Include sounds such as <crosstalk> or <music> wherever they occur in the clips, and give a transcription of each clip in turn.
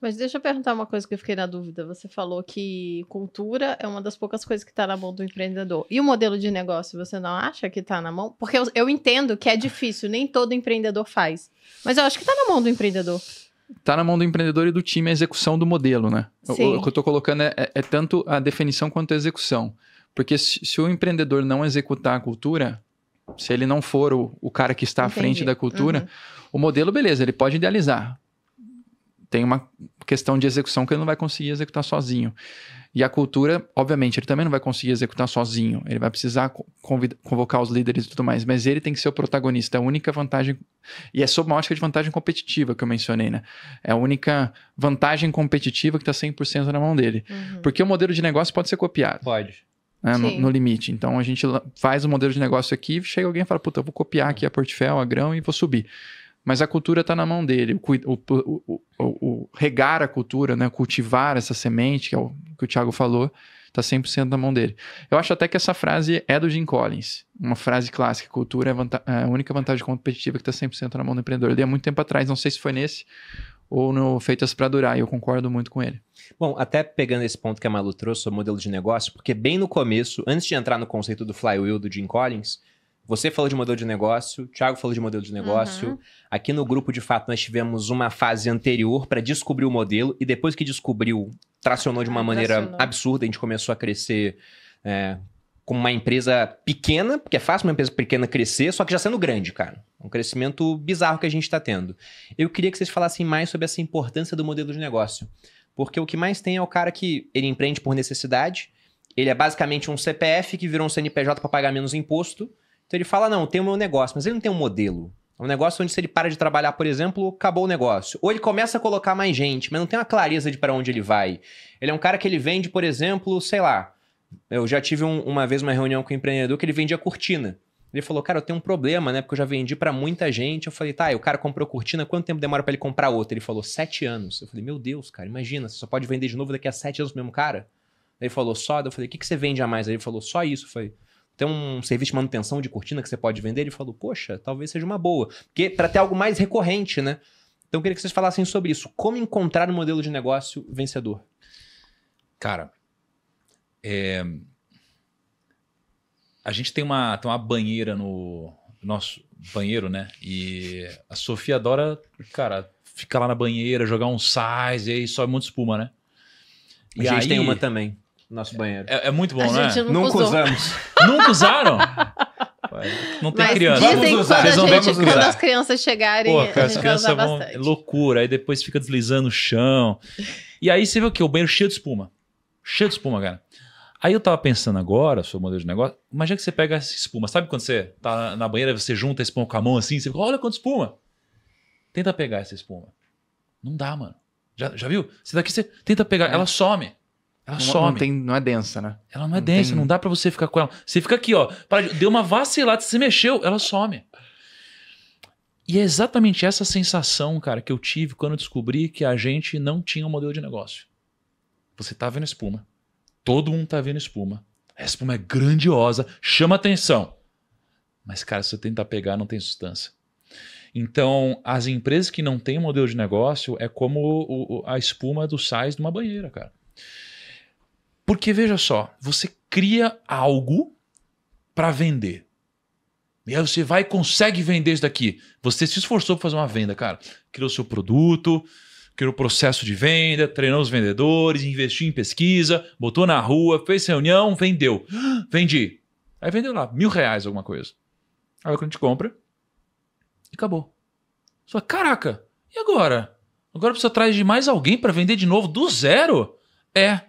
Mas deixa eu perguntar uma coisa que eu fiquei na dúvida. Você falou que cultura é uma das poucas coisas que está na mão do empreendedor. E o modelo de negócio, você não acha que está na mão? Porque eu, eu, entendo que é difícil, nem todo empreendedor faz. Mas eu acho que está na mão do empreendedor. Está na mão do empreendedor e do time a execução do modelo, né? Sim. O, o que eu estou colocando é, é, é, tanto a definição quanto a execução. Porque se, se, o empreendedor não executar a cultura, se ele não for o, o cara que está Entendi. à frente da cultura, uhum. o modelo, beleza, ele pode idealizar tem uma questão de execução que ele não vai conseguir executar sozinho. E a cultura, obviamente, ele também não vai conseguir executar sozinho. Ele vai precisar convocar os líderes e tudo mais, mas ele tem que ser o protagonista. A única vantagem. E é sob uma ótica de vantagem competitiva que eu mencionei, né? É a única vantagem competitiva que está 100% na mão dele. Uhum. Porque o modelo de negócio pode ser copiado. Pode. Né, no, no, limite. Então a gente faz o um modelo de negócio aqui, chega alguém e fala: Puta, eu vou copiar aqui a portfólio, a grão e vou subir mas a cultura está na mão dele. O, o, o, o, regar a cultura, né, cultivar essa semente, que é o que o Tiago falou, está 100% na mão dele. Eu acho até que essa frase é do Jim Collins, uma frase clássica: cultura é, vanta é a única vantagem competitiva que está 100% na mão do empreendedor. Eu li há muito tempo atrás, não sei se foi nesse ou no Feitas para Durar, e eu concordo muito com ele. Bom, até pegando esse ponto que a Malu trouxe, o modelo de negócio, porque bem no começo, antes de entrar no conceito do flywheel do Jim Collins você falou de modelo de negócio, o Thiago falou de modelo de negócio. Uhum. Aqui no grupo, de fato, nós tivemos uma fase anterior para descobrir o modelo e depois que descobriu, tracionou de uma ah, maneira tracionou. absurda, a gente começou a crescer é, uma empresa pequena, porque é fácil uma empresa pequena crescer, só que já sendo grande, cara. Um crescimento bizarro que a gente está tendo. Eu queria que vocês falassem mais sobre essa importância do modelo de negócio. Porque o que mais tem é o cara que ele empreende por necessidade, ele é basicamente um CPF que virou um CNPJ para pagar menos imposto então ele fala: não, tem o meu negócio, mas ele não tem um modelo. É um negócio onde, se ele para de trabalhar, por exemplo, acabou o negócio. Ou ele começa a colocar mais gente, mas não tem uma clareza de para onde ele vai. Ele é um cara que ele vende, por exemplo, sei lá. Eu já tive um, uma vez uma reunião com um empreendedor que ele vendia cortina. Ele falou, cara, eu tenho um problema, né? Porque eu já vendi para muita gente. Eu falei, tá, e o cara comprou cortina, quanto tempo demora para ele comprar outra? Ele falou, sete anos. Eu falei, meu Deus, cara, imagina, você só pode vender de novo daqui a sete anos o mesmo cara? Ele falou, só? Eu falei, o que, que você vende a mais? Ele falou, só isso. Eu falei, tem um serviço de manutenção de cortina que você pode vender? Ele falou, poxa, talvez seja uma boa. Porque para ter algo mais recorrente, né? Então eu queria que vocês falassem sobre isso. Como encontrar um modelo de negócio vencedor? Cara, é... a gente tem uma, tem uma banheira no nosso banheiro, né? E a Sofia adora, cara, ficar lá na banheira, jogar um sais e aí sobe é muita espuma, né? E a gente aí... tem uma também nosso banheiro. É, é muito bom, a né? Gente nunca, nunca usamos. <laughs> nunca usaram? Não tem Mas criança. Dizem vamos usar. Quando, gente, quando as crianças chegarem, Pô, cara, as crianças vão é bastante. loucura, aí depois fica deslizando o chão. E aí você vê o quê? O banheiro cheio de espuma. Cheio de espuma, cara. Aí eu tava pensando agora seu modelo de negócio. Imagina que você pega essa espuma. Sabe quando você tá na banheira você junta a espuma com a mão assim? Você fica, olha quanta espuma. Tenta pegar essa espuma. Não dá, mano. Já, já viu? Você daqui você tenta pegar, é. ela some. Ela não, é- some. Não, tem, não é densa, né? Ela não é não densa, tem... não dá para você ficar com ela. Você fica aqui, ó. Para, deu uma vacilada, você mexeu, ela some. E é exatamente essa sensação, cara, que eu tive quando eu descobri que a gente não tinha um modelo de negócio. Você tá vendo espuma. Todo mundo tá vendo espuma. A espuma é grandiosa, chama atenção. Mas, cara, se você tentar pegar, não tem substância. Então, as empresas que não têm um modelo de negócio é como o, o, a espuma do sais de uma banheira, cara. Porque veja só, você cria algo para vender. E aí você vai e consegue vender isso daqui. Você se esforçou para fazer uma venda, cara. Criou seu produto, criou o processo de venda, treinou os vendedores, investiu em pesquisa, botou na rua, fez reunião, vendeu. <gasps> Vendi. Aí vendeu lá, mil reais, alguma coisa. Aí o cliente compra e acabou. Só, caraca, e agora? Agora precisa atrás de mais alguém para vender de novo do zero? É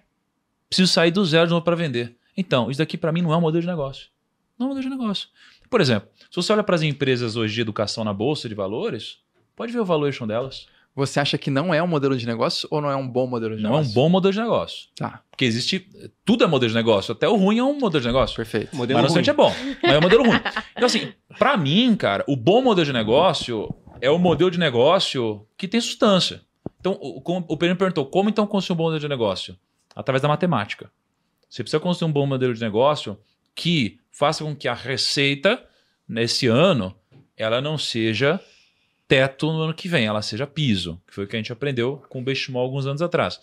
preciso sair do zero de novo para vender. Então, isso daqui para mim não é um modelo de negócio. Não é um modelo de negócio. Por exemplo, se você olha para as empresas hoje de educação na bolsa de valores, pode ver o valuation delas. Você acha que não é um modelo de negócio ou não é um bom modelo de não negócio? Não é um bom modelo de negócio. Tá. Porque existe. Tudo é modelo de negócio. Até o ruim é um modelo de negócio. Perfeito. O modelo mas ruim. é bom. Mas é um modelo ruim. Então, assim, para mim, cara, o bom modelo de negócio é o modelo de negócio que tem substância. Então, o, o, o Pedro perguntou: como então construir um bom modelo de negócio? através da matemática. Você precisa construir um bom modelo de negócio que faça com que a receita nesse ano ela não seja teto no ano que vem, ela seja piso, que foi o que a gente aprendeu com o Bechimol alguns anos atrás.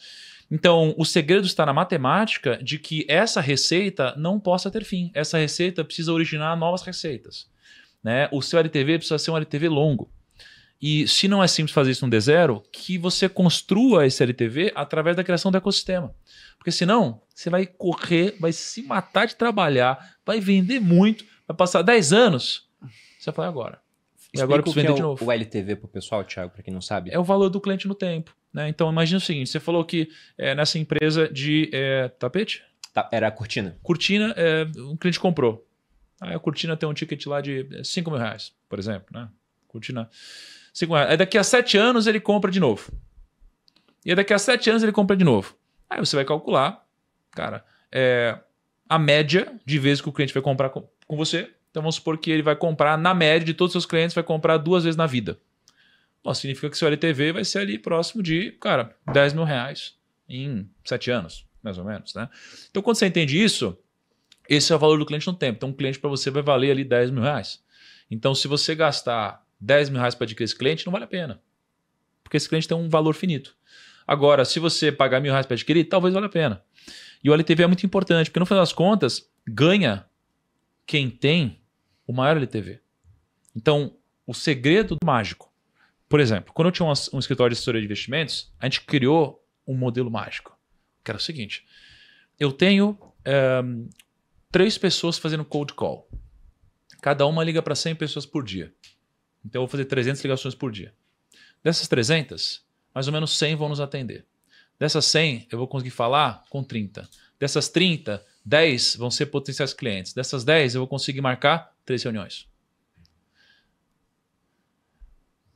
Então, o segredo está na matemática de que essa receita não possa ter fim. Essa receita precisa originar novas receitas. Né? O seu LTV precisa ser um LTV longo. E se não é simples fazer isso no D0, que você construa esse LTV através da criação do ecossistema. Porque senão, você vai correr, vai se matar de trabalhar, vai vender muito, vai passar 10 anos. Você vai agora. E agora eu vender é o, de novo. O LTV para o pessoal, Thiago, para quem não sabe. É o valor do cliente no tempo. Né? Então imagina o seguinte: você falou que é, nessa empresa de é, tapete? Tá, era a cortina. Cortina, é, um cliente comprou. Aí a cortina tem um ticket lá de 5 mil reais, por exemplo. Né? Cortina. 5 reais. Aí daqui a 7 anos ele compra de novo. E daqui a 7 anos ele compra de novo. Aí você vai calcular, cara, é, a média de vezes que o cliente vai comprar com, com você. Então vamos supor que ele vai comprar, na média de todos os seus clientes, vai comprar duas vezes na vida. Bom, significa que seu LTV vai ser ali próximo de, cara, 10 mil reais em 7 anos, mais ou menos. Né? Então quando você entende isso, esse é o valor do cliente no tempo. Então um cliente para você vai valer ali 10 mil reais. Então se você gastar 10 mil reais para adquirir esse cliente, não vale a pena. Porque esse cliente tem um valor finito. Agora, se você pagar mil reais para adquirir, talvez valha a pena. E o LTV é muito importante, porque no final das contas, ganha quem tem o maior LTV. Então, o segredo mágico. Por exemplo, quando eu tinha um, escritório de assessoria de investimentos, a gente criou um modelo mágico, que era o seguinte: eu tenho é, três pessoas fazendo cold call. Cada uma liga para 100 pessoas por dia. Então eu vou fazer 300 ligações por dia. Dessas 300, mais ou menos 100 vão nos atender. Dessas 100, eu vou conseguir falar com 30. Dessas 30, 10 vão ser potenciais clientes. Dessas 10, eu vou conseguir marcar 3 reuniões.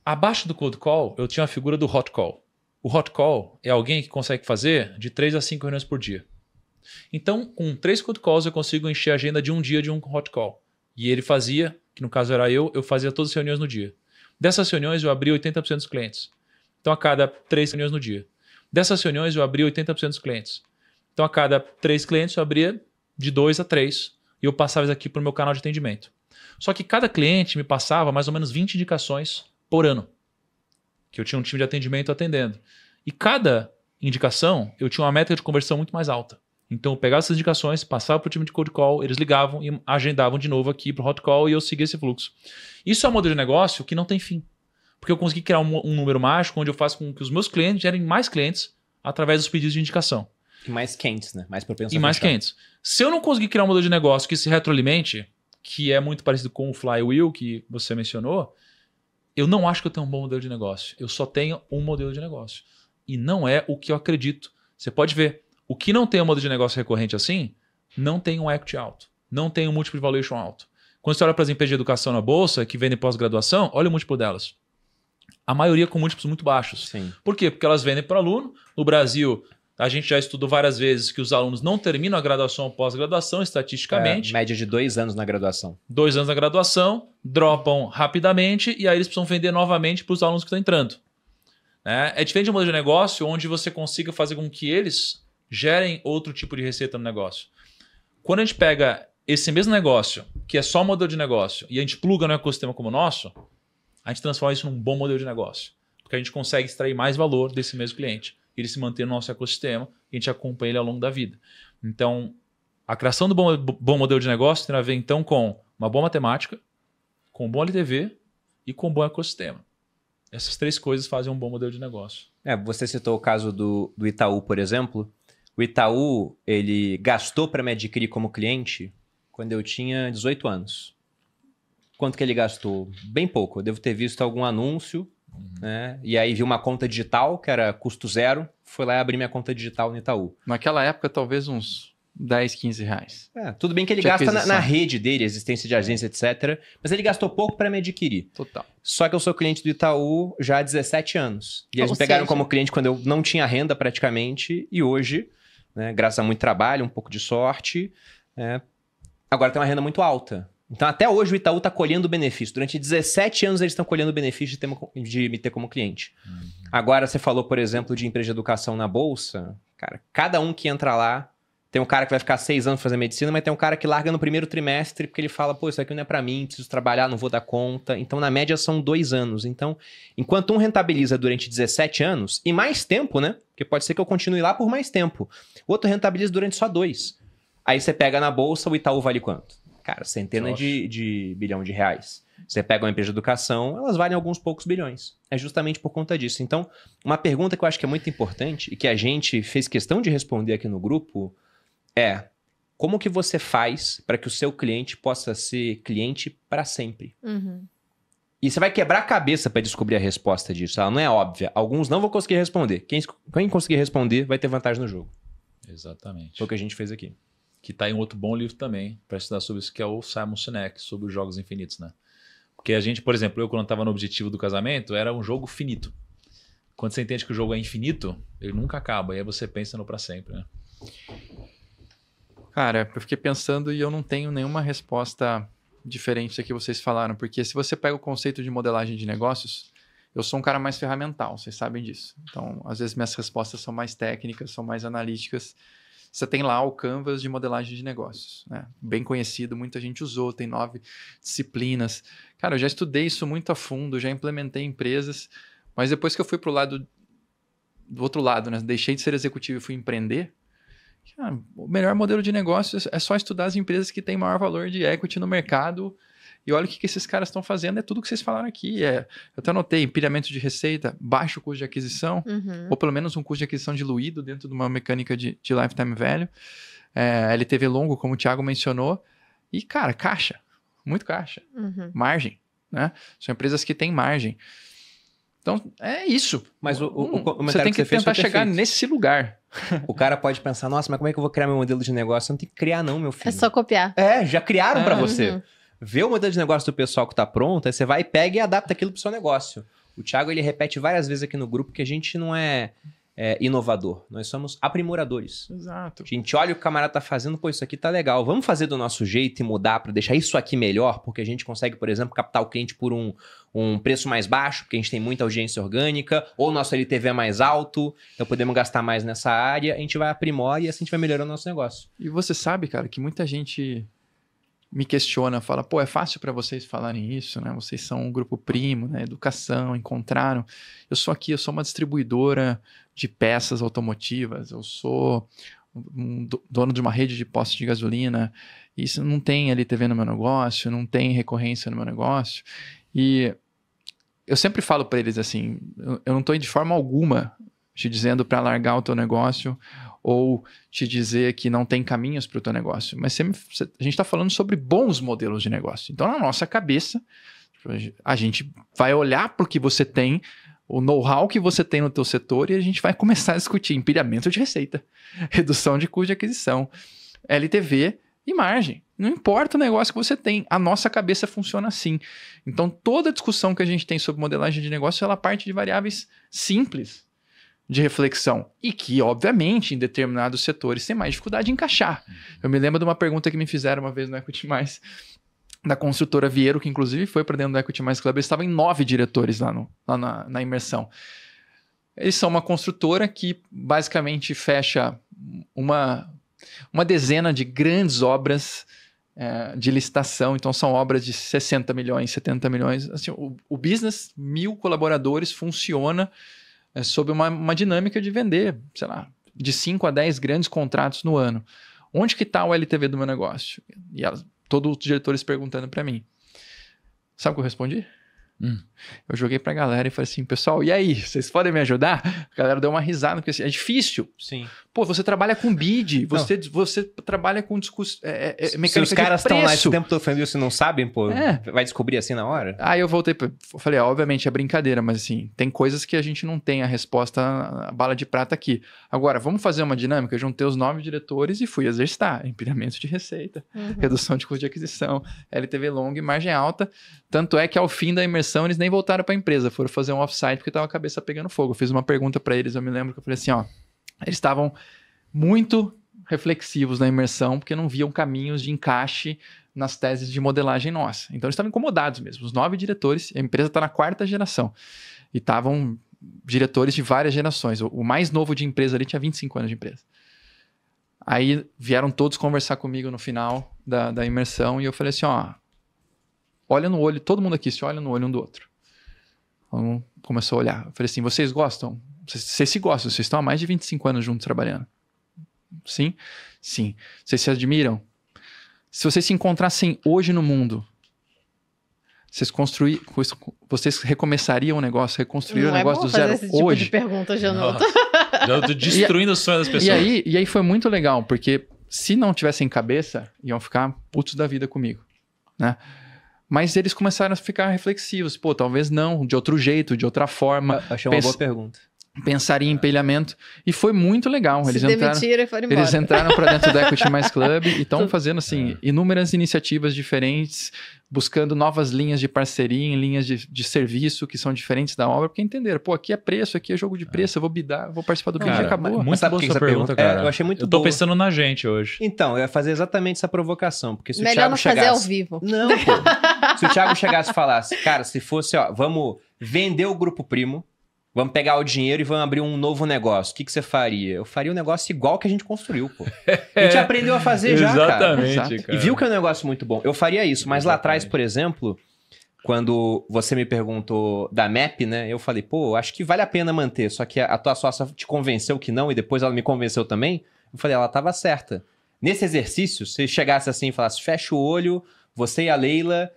Abaixo do cold call, eu tinha a figura do hot call. O hot call é alguém que consegue fazer de 3 a 5 reuniões por dia. Então, com 3 cold calls, eu consigo encher a agenda de um dia de um hot call. E ele fazia que no caso era eu, eu fazia todas as reuniões no dia. Dessas reuniões eu abri 80% dos clientes. Então a cada três reuniões no dia. Dessas reuniões eu abri 80% dos clientes. Então a cada três clientes eu abria de dois a três e eu passava isso aqui para o meu canal de atendimento. Só que cada cliente me passava mais ou menos 20 indicações por ano, que eu tinha um time de atendimento atendendo. E cada indicação eu tinha uma métrica de conversão muito mais alta. Então eu pegava essas indicações, passava para o time de cold call, eles ligavam e agendavam de novo aqui para o hot call e eu seguia esse fluxo. Isso é um modelo de negócio que não tem fim. Porque eu consegui criar um, um número mágico onde eu faço com que os meus clientes gerem mais clientes através dos pedidos de indicação. E mais quentes, né? Mais propensos E mais quentes. Se eu não conseguir criar um modelo de negócio que se retroalimente, que é muito parecido com o flywheel que você mencionou, eu não acho que eu tenho um bom modelo de negócio. Eu só tenho um modelo de negócio. E não é o que eu acredito. Você pode ver o que não tem um modelo de negócio recorrente assim, não tem um equity alto, não tem um múltiplo de valuation alto. Quando você olha para as empresas de educação na bolsa que vendem pós-graduação, olha o múltiplo delas. A maioria com múltiplos muito baixos. Sim. Por quê? Porque elas vendem para aluno. No Brasil, a gente já estudou várias vezes que os alunos não terminam a graduação ou pós-graduação, estatisticamente. É, média de dois anos na graduação. Dois anos na graduação, dropam rapidamente e aí eles precisam vender novamente para os alunos que estão entrando. É, é diferente de um modelo de negócio onde você consiga fazer com que eles gerem outro tipo de receita no negócio. Quando a gente pega esse mesmo negócio, que é só um modelo de negócio, e a gente pluga no ecossistema como o nosso, a gente transforma isso num bom modelo de negócio. Porque a gente consegue extrair mais valor desse mesmo cliente, ele se manter no nosso ecossistema e a gente acompanha ele ao longo da vida. Então, a criação do bom, bom modelo de negócio tem a ver então com uma boa matemática, com um bom LTV e com um bom ecossistema. Essas três coisas fazem um bom modelo de negócio. É, você citou o caso do, do Itaú, por exemplo. O Itaú, ele gastou para me adquirir como cliente quando eu tinha 18 anos. Quanto que ele gastou? Bem pouco. Eu devo ter visto algum anúncio, uhum. né? E aí vi uma conta digital que era custo zero. Fui lá e abri minha conta digital no Itaú. Naquela época, talvez uns 10, 15 reais. É, tudo bem que ele de gasta na, na, rede dele, existência de agência, etc. Mas ele gastou pouco para me adquirir. Total. Só que eu sou cliente do Itaú já há 17 anos. E eles Ou me pegaram seja... como cliente quando eu não tinha renda praticamente. E hoje né? graças a muito trabalho, um pouco de sorte. Né? agora tem uma renda muito alta. Então, até hoje, o Itaú está colhendo benefício. Durante 17 anos, eles estão colhendo benefício de, ter, de me ter como cliente. Uhum. Agora, você falou, por exemplo, de empresa de educação na Bolsa. Cara, cada um que entra lá tem um cara que vai ficar seis anos fazendo medicina, mas tem um cara que larga no primeiro trimestre porque ele fala, pô, isso aqui não é para mim, preciso trabalhar, não vou dar conta. Então, na média, são dois anos. Então, enquanto um rentabiliza durante 17 anos, e mais tempo, né? Porque pode ser que eu continue lá por mais tempo. O outro rentabiliza durante só dois. Aí você pega na bolsa, o Itaú vale quanto? Cara, centena de, de bilhão de reais. Você pega uma empresa de educação, elas valem alguns poucos bilhões. É justamente por conta disso. Então, uma pergunta que eu acho que é muito importante e que a gente fez questão de responder aqui no grupo é como que você faz para que o seu cliente possa ser cliente para sempre. Uhum. E você vai quebrar a cabeça para descobrir a resposta disso. Ela tá? não é óbvia. Alguns não vão conseguir responder. Quem, quem conseguir responder vai ter vantagem no jogo. Exatamente. Foi o que a gente fez aqui. Que está em outro bom livro também, para estudar sobre isso, que é o Simon Sinek, sobre os jogos infinitos, né? Porque a gente, por exemplo, eu quando estava no objetivo do casamento, era um jogo finito. Quando você entende que o jogo é infinito, ele nunca acaba. E aí você pensa no para sempre, né? Cara, eu fiquei pensando e eu não tenho nenhuma resposta diferente da que vocês falaram, porque se você pega o conceito de modelagem de negócios, eu sou um cara mais ferramental, vocês sabem disso. Então, às vezes minhas respostas são mais técnicas, são mais analíticas. Você tem lá o Canvas de modelagem de negócios, né? Bem conhecido, muita gente usou, tem nove disciplinas. Cara, eu já estudei isso muito a fundo, já implementei empresas, mas depois que eu fui pro lado do outro lado, né? Deixei de ser executivo e fui empreender, Cara, ah, o melhor modelo de negócio é só estudar as empresas que têm maior valor de equity no mercado. E olha o que, que esses caras estão fazendo, é tudo que vocês falaram aqui. É, eu até notei empilhamento de receita, baixo custo de aquisição, uhum. ou pelo menos um custo de aquisição diluído dentro de uma mecânica de, de lifetime value. É, LTV longo, como o Thiago mencionou. E, cara, caixa, muito caixa. Uhum. Margem, né? São empresas que têm margem. Então, é isso. Mas o, o, o hum, comentário você tem que, que você tentar chegar nesse lugar. <laughs> O cara pode pensar, nossa, mas como é que eu vou criar meu modelo de negócio? Eu não tem que criar não, meu filho. É só copiar. É, já criaram é. para uhum. você. Uhum. Vê o modelo de negócio do pessoal que tá pronto, aí você vai, pega e adapta aquilo pro seu negócio. O Thiago, ele repete várias vezes aqui no grupo que a gente não é é, inovador, nós somos aprimoradores. Exato. A gente olha o que o camarada tá fazendo, pô, isso aqui tá legal, vamos fazer do nosso jeito e mudar para deixar isso aqui melhor, porque a gente consegue, por exemplo, captar o cliente por um, um preço mais baixo, porque a gente tem muita audiência orgânica, ou nosso LTV é mais alto, então podemos gastar mais nessa área, a gente vai aprimorar e assim a gente vai melhorando o nosso negócio. E você sabe, cara, que muita gente me questiona, fala, pô, é fácil para vocês falarem isso, né? Vocês são um grupo primo, né? Educação, encontraram. Eu sou aqui, eu sou uma distribuidora de peças automotivas, eu sou um dono de uma rede de postos de gasolina. Isso não tem LTV no meu negócio, não tem recorrência no meu negócio. E eu sempre falo para eles assim, eu não estou de forma alguma te dizendo para largar o teu negócio ou te dizer que não tem caminhos para o teu negócio. Mas me, a gente está falando sobre bons modelos de negócio. Então, na nossa cabeça, a gente vai olhar para o que você tem, o know-how que você tem no teu setor e a gente vai começar a discutir empilhamento de receita, <laughs> redução de custo de aquisição, LTV e margem. Não importa o negócio que você tem, a nossa cabeça funciona assim. Então, toda discussão que a gente tem sobre modelagem de negócio, ela parte de variáveis simples, de reflexão e que, obviamente, em determinados setores tem mais dificuldade de encaixar. Uhum. Eu me lembro de uma pergunta que me fizeram uma vez no Equity Mais da construtora Vieiro, que inclusive foi para dentro do Equity Mais Club, eles estavam em nove diretores lá, no, lá na, na imersão. Eles são uma construtora que basicamente fecha uma, uma dezena de grandes obras é, de licitação. Então, são obras de 60 milhões, 70 milhões. Assim, o, o business, mil colaboradores, funciona é, sob uma, uma dinâmica de vender, sei lá, de 5 a 10 grandes contratos no ano. Onde que está o LTV do meu negócio? E todos os diretores perguntando para mim. Sabe o que eu respondi? Hum. Eu joguei pra galera e falei assim, pessoal, e aí, vocês podem me ajudar? A galera deu uma risada, porque assim, é difícil. Sim. Pô, você trabalha com bid, você, você trabalha com discurso. É, é, mecânica é, Se os caras estão lá esse tempo todo falando isso não sabem, pô, é. vai descobrir assim na hora? Aí eu voltei, falei, ah, obviamente é brincadeira, mas assim, tem coisas que a gente não tem a resposta, a bala de prata aqui. Agora, vamos fazer uma dinâmica? Eu juntei os nove diretores e fui exercitar. Empilhamento de receita, uhum. redução de custo de aquisição, LTV longo e margem alta. Tanto é que ao fim da imersão, eles nem voltaram para a empresa, foram fazer um offsite porque tava a cabeça pegando fogo. Eu fiz uma pergunta para eles, eu me lembro que eu falei assim, ó, eles estavam muito reflexivos na imersão porque não viam caminhos de encaixe nas teses de modelagem nossa. Então eles estavam incomodados mesmo. Os nove diretores, a empresa está na quarta geração e estavam diretores de várias gerações. O, mais novo de empresa ali tinha 25 anos de empresa. Aí vieram todos conversar comigo no final da, da imersão e eu falei assim: ó, olha no olho, todo mundo aqui se olha no olho um do outro. Então, começou a olhar. Eu falei assim: vocês gostam? Vocês, se gostam? Vocês estão há mais de 25 anos juntos trabalhando? Sim? Sim. Vocês se admiram? Se vocês se encontrassem hoje no mundo, vocês construir, vocês recomeçariam o negócio, reconstruiriam o é negócio é do zero esse hoje. Tipo de pergunta, Janoto. Janoto destruindo o sonho das pessoas. E aí, e aí foi muito legal, porque se não tivessem cabeça, iam ficar putos da vida comigo, né? Mas eles começaram a ficar reflexivos. Pô, talvez não, de outro jeito, de outra forma. Eu achei uma Pens... boa pergunta. Pensaria em empelhamento. E foi muito legal. Eles Se entraram, Eles entraram para dentro do Equity Mais <laughs> Club e estão fazendo assim é. inúmeras iniciativas diferentes, buscando novas linhas de parceria em linhas de, de serviço que são diferentes da obra, porque entenderam, pô, aqui é preço, aqui é jogo de é. preço, eu vou bidar, vou participar do cara, acabou. Muito boa essa pergunta, cara. É, eu achei muito Eu tô boa. pensando na gente hoje. Então, eu ia fazer exatamente essa provocação, porque se Melhor o Melhor não chegasse... fazer ao vivo. Não, pô. <laughs> se o Thiago chegasse e falasse, cara, se fosse, ó, vamos vender o grupo primo, vamos pegar o dinheiro e vamos abrir um novo negócio, o que, que você faria? Eu faria um negócio igual que a gente construiu, pô. A gente <laughs> é. aprendeu a fazer já, cara. Exatamente, cara. E viu que é um negócio muito bom. Eu faria isso, mas Exatamente. lá atrás, por exemplo quando você me perguntou da MAP, né? Eu falei, pô, acho que vale a pena manter. Só que a tua sócia te convenceu que não e depois ela me convenceu também. Eu falei, ela estava certa. Nesse exercício, se chegasse assim e falasse, fecha o olho, você e a Leila,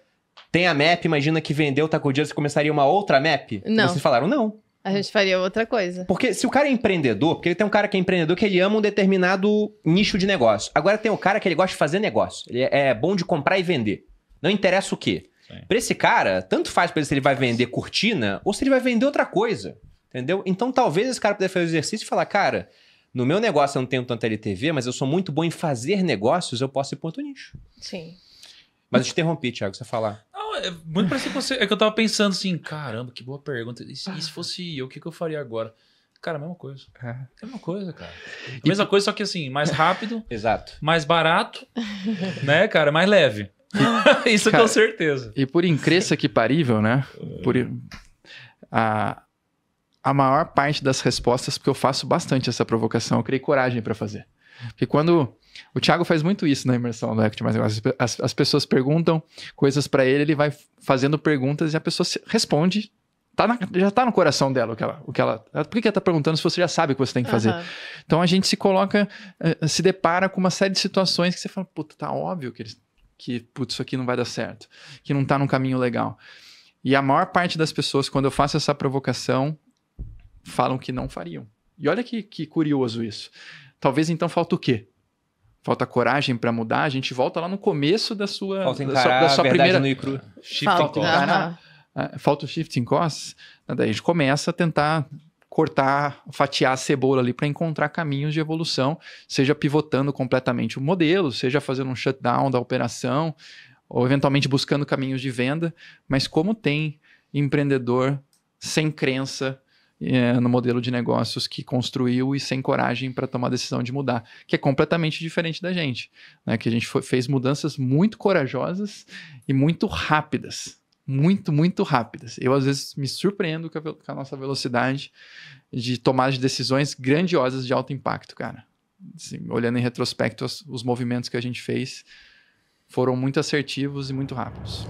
tem a map, imagina que vendeu, tá com o dinheiro, você começaria uma outra map? Não. Vocês falaram não. A gente faria outra coisa. Porque se o cara é empreendedor, porque tem um cara que é empreendedor que ele ama um determinado nicho de negócio. Agora tem um cara que ele gosta de fazer negócio. Ele é bom de comprar e vender. Não interessa o quê. Para Pra esse cara, tanto faz pra ele se ele vai vender cortina ou se ele vai vender outra coisa. Entendeu? Então talvez esse cara pudesse fazer o exercício e falar, cara, no meu negócio eu não tenho tanta LTV, mas eu sou muito bom em fazer negócios, eu posso ir para outro nicho. Sim. Mas eu te interrompi, Thiago, você falar. Não, é muito parecido com você. É que eu tava pensando assim, caramba, que boa pergunta. E se, e se fosse eu, o que, que eu faria agora? Cara, a mesma coisa. É. a mesma coisa, cara. A mesma e... coisa, só que assim, mais rápido. <laughs> Exato. Mais barato, né, cara? Mais leve. <laughs> Isso cara, eu tenho certeza. E por incrível que parível, né? Por, a, a maior parte das respostas, porque eu faço bastante essa provocação, eu criei coragem para fazer. Porque quando o Thiago faz muito isso na imersão do Equity Mais Negócios. As, as pessoas perguntam coisas para ele, ele vai fazendo perguntas e a pessoa responde. Tá na, já está no coração dela o que ela. O que ela ah, por que ela está perguntando se você já sabe o que você tem que fazer? Uhum. Então a gente se coloca, eh, se depara com uma série de situações que você fala, puta, tá óbvio que, eles, que putz, isso aqui não vai dar certo, que não está num caminho legal. E a maior parte das pessoas, quando eu faço essa provocação, falam que não fariam. E olha que, que curioso isso. Talvez então falta o quê? falta coragem para mudar, a gente volta lá no começo da sua, falta encarar da sua, da sua primeira no cru, shift falta, encarar, ah, é, falta o shift in costs, né? daí a gente começa a tentar cortar, fatiar a cebola ali para encontrar caminhos de evolução, seja pivotando completamente o modelo, seja fazendo um shutdown da operação, ou eventualmente buscando caminhos de venda, mas como tem empreendedor sem crença é, no modelo de negócios que construiu e sem coragem para tomar a decisão de mudar, que é completamente diferente da gente, né? Que a gente foi, fez mudanças muito corajosas e muito rápidas, muito, muito rápidas. Eu, às vezes, me surpreendo com a, com a, nossa velocidade de tomar decisões grandiosas de alto impacto, cara. Assim, olhando em retrospecto, os, os movimentos que a gente fez foram muito assertivos e muito rápidos.